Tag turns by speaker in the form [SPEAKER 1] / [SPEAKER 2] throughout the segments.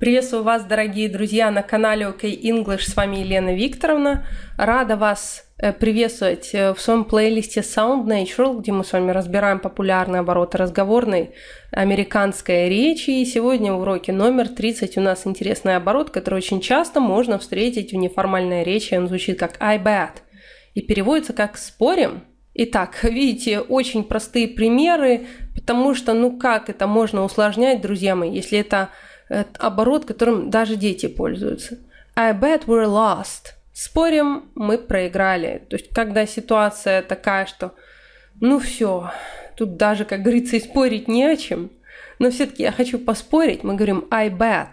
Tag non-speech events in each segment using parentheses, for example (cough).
[SPEAKER 1] Приветствую вас, дорогие друзья, на канале OK English. С вами Елена Викторовна. Рада вас э, приветствовать э, в своем плейлисте Sound Natural, где мы с вами разбираем популярные обороты разговорной американской речи. И сегодня в уроке номер 30 у нас интересный оборот, который очень часто можно встретить в неформальной речи. Он звучит как I bet и переводится как «спорим». Итак, (laughs) видите, очень простые примеры, потому что, ну как это можно усложнять, друзья мои, если это Э, оборот, которым даже дети пользуются. I bet we're lost. Спорим, мы проиграли. То есть, когда ситуация такая, что ну все, тут даже, как говорится, и спорить не о чем, но все-таки я хочу поспорить, мы говорим I bet.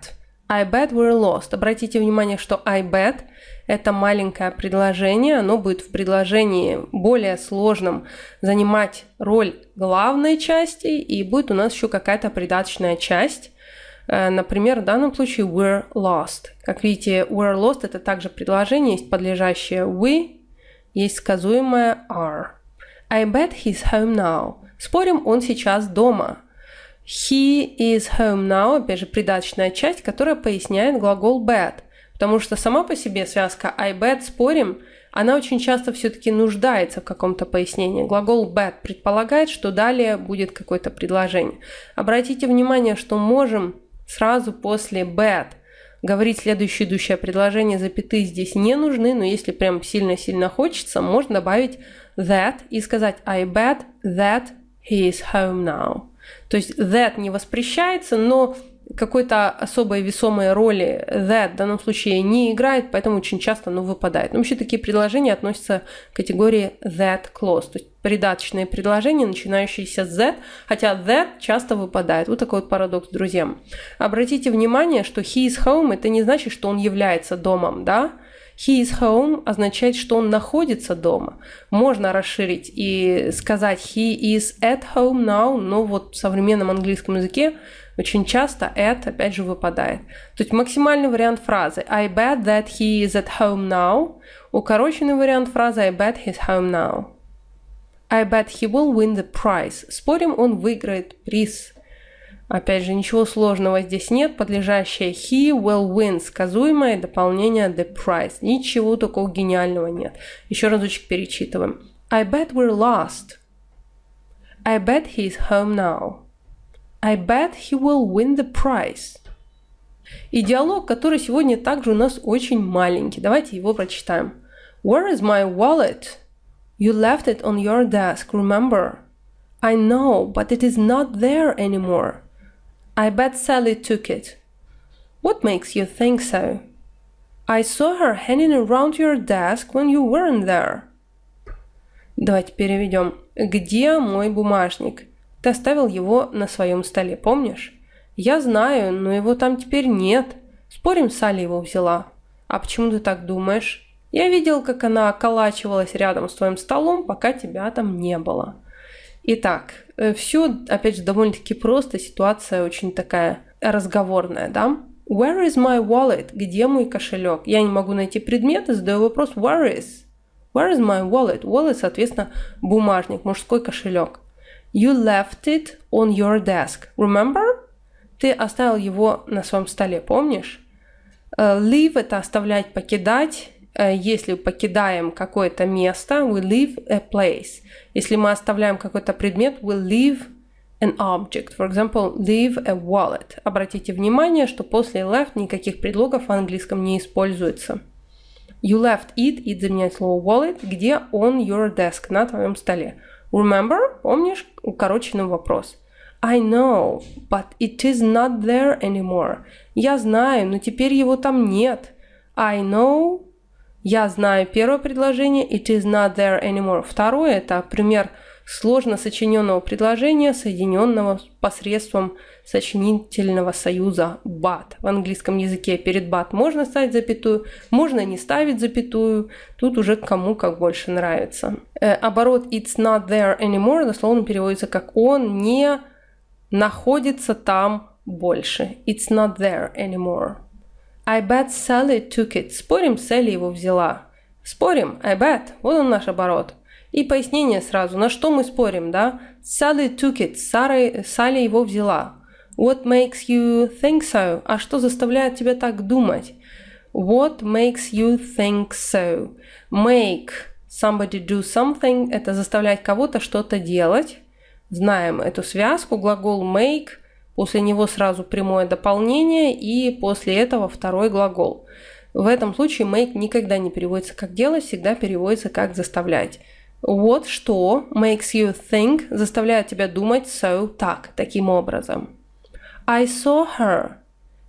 [SPEAKER 1] I bet we're lost. Обратите внимание, что I bet – это маленькое предложение, оно будет в предложении более сложном занимать роль главной части, и будет у нас еще какая-то придаточная часть, Э, например, в данном случае we're lost. Как видите, we're lost это также предложение, есть подлежащее we, есть сказуемое are. I bet he's home now. Спорим, он сейчас дома. He is home now, опять же, придаточная часть, которая поясняет глагол bet. Потому что сама по себе связка I bet, спорим, она очень часто все-таки нуждается в каком-то пояснении. Глагол bet предполагает, что далее будет какое-то предложение. Обратите внимание, что можем сразу после bad. Говорить следующее идущее предложение запятые здесь не нужны, но если прям сильно-сильно хочется, можно добавить that и сказать I bet that he is home now. То есть that не воспрещается, но какой-то особой весомой роли that в данном случае не играет, поэтому очень часто оно ну, выпадает. Но ну, вообще такие предложения относятся к категории that clause, то есть придаточные предложения, начинающиеся с that, хотя that часто выпадает. Вот такой вот парадокс, друзья. Обратите внимание, что he is home – это не значит, что он является домом, да? He is home означает, что он находится дома. Можно расширить и сказать he is at home now, но вот в современном английском языке очень часто это опять же, выпадает. То есть максимальный вариант фразы I bet that he is at home now. Укороченный вариант фразы I bet he's home now. I bet he will win the prize. Спорим, он выиграет приз. Опять же, ничего сложного здесь нет. Подлежащее he will win, сказуемое дополнение the prize. Ничего такого гениального нет. Еще разочек перечитываем. I bet we're lost. I bet he's home now. I bet he will win the prize. И диалог, который сегодня также у нас очень маленький. Давайте его прочитаем. Where is my wallet? You left it on your desk, remember? I know, but it is not there anymore. I bet Sally took it. What makes you think so? I saw her hanging around your desk when you weren't there. Давайте переведем. Где мой бумажник? Ты оставил его на своем столе, помнишь? Я знаю, но его там теперь нет. Спорим, Салли его взяла. А почему ты так думаешь? Я видел, как она околачивалась рядом с твоим столом, пока тебя там не было. Итак, э, все, опять же, довольно-таки просто, ситуация очень такая разговорная, да? Where is my wallet? Где мой кошелек? Я не могу найти предмет задаю вопрос where is? Where is my wallet? Wallet, соответственно, бумажник, мужской кошелек. You left it on your desk. Remember? Ты оставил его на своем столе, помнишь? Э, leave – это оставлять, покидать. Э, если покидаем какое-то место, we leave a place. Если мы оставляем какой-то предмет, we leave an object. For example, leave a wallet. Обратите внимание, что после left никаких предлогов в английском не используется. You left it, it заменяет слово wallet, где on your desk, на твоем столе. Remember? Помнишь? Укороченный вопрос. I know, but it is not there anymore. Я знаю, но теперь его там нет. I know, я знаю первое предложение, it is not there anymore. Второе – это пример сложно сочиненного предложения, соединенного посредством сочинительного союза but. В английском языке перед but можно ставить запятую, можно не ставить запятую. Тут уже кому как больше нравится. Э, оборот it's not there anymore дословно переводится как «он не находится там больше». It's not there anymore. I bet Sally took it. Спорим, Сэлли его взяла. Спорим, I bet. Вот он наш оборот. И пояснение сразу, на что мы спорим, да? Sally took it. Сара, Салли его взяла. What makes you think so? А что заставляет тебя так думать? What makes you think so? Make somebody do something – это заставлять кого-то что-то делать. Знаем эту связку. Глагол make – после него сразу прямое дополнение и после этого второй глагол. В этом случае make никогда не переводится как делать, всегда переводится как заставлять. Вот что makes you think заставляет тебя думать so так, таким образом. I saw her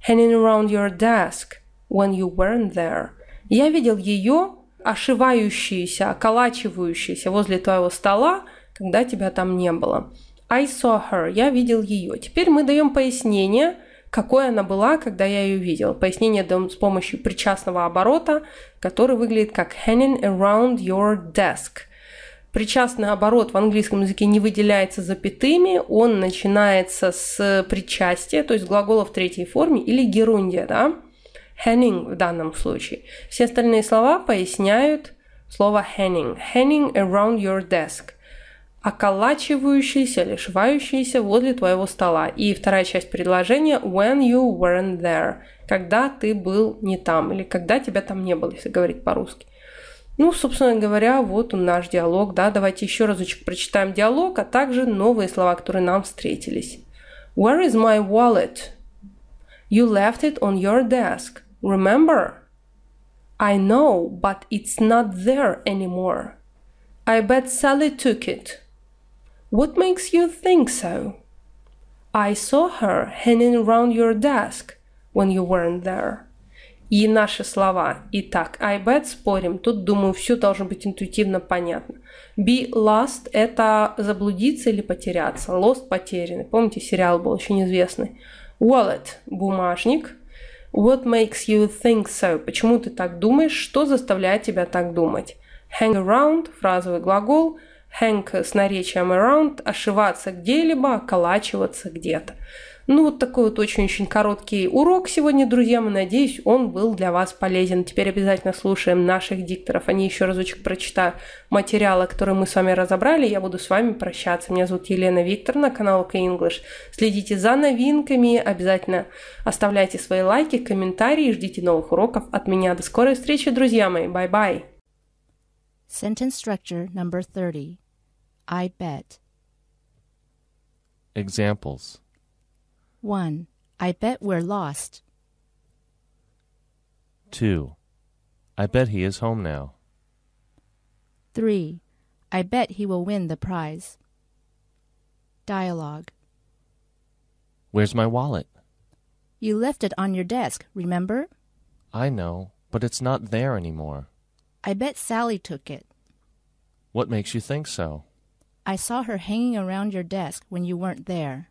[SPEAKER 1] hanging around your desk when you weren't there. Я видел ее ошивающуюся, околачивающуюся возле твоего стола, когда тебя там не было. I saw her. Я видел ее. Теперь мы даем пояснение, какой она была, когда я ее видел. Пояснение даем с помощью причастного оборота, который выглядит как hanging around your desk. Причастный оборот в английском языке не выделяется запятыми, он начинается с причастия, то есть глагола в третьей форме или герундия, да? Hanging в данном случае. Все остальные слова поясняют слово hanging. Hanging around your desk околачивающиеся или шивающиеся возле твоего стола. И вторая часть предложения when you weren't there, когда ты был не там или когда тебя там не было, если говорить по-русски. Ну, собственно говоря, вот он наш диалог, да, давайте еще разочек прочитаем диалог, а также новые слова, которые нам встретились. Where is my wallet? You left it on your desk, remember? I know, but it's not there anymore. I bet Sally took it. What makes you think so? I saw her hanging around your desk when you weren't there. И наши слова. Итак, I bet спорим. Тут, думаю, все должно быть интуитивно понятно. Be lost – это заблудиться или потеряться. Lost – потерянный. Помните, сериал был очень известный. Wallet – бумажник. What makes you think so? Почему ты так думаешь? Что заставляет тебя так думать? Hang around – фразовый глагол – Хэнк с наречием around, ошиваться где-либо, околачиваться где-то. Ну, вот такой вот очень-очень короткий урок сегодня, друзья. Мы надеюсь, он был для вас полезен. Теперь обязательно слушаем наших дикторов. Они еще разочек прочитают материалы, которые мы с вами разобрали. Я буду с вами прощаться. Меня зовут Елена Викторовна, канал OK English. Следите за новинками. Обязательно оставляйте свои лайки, комментарии. Ждите новых уроков от меня. До скорой встречи, друзья мои. Бай-бай. Sentence structure number 30. I bet. Examples 1. I bet we're lost. 2. I bet he is home now. 3. I bet he will win the prize. Dialogue Where's my wallet? You left it on your desk, remember? I know, but it's not there anymore. I bet Sally took it. What makes you think so? I saw her hanging around your desk when you weren't there.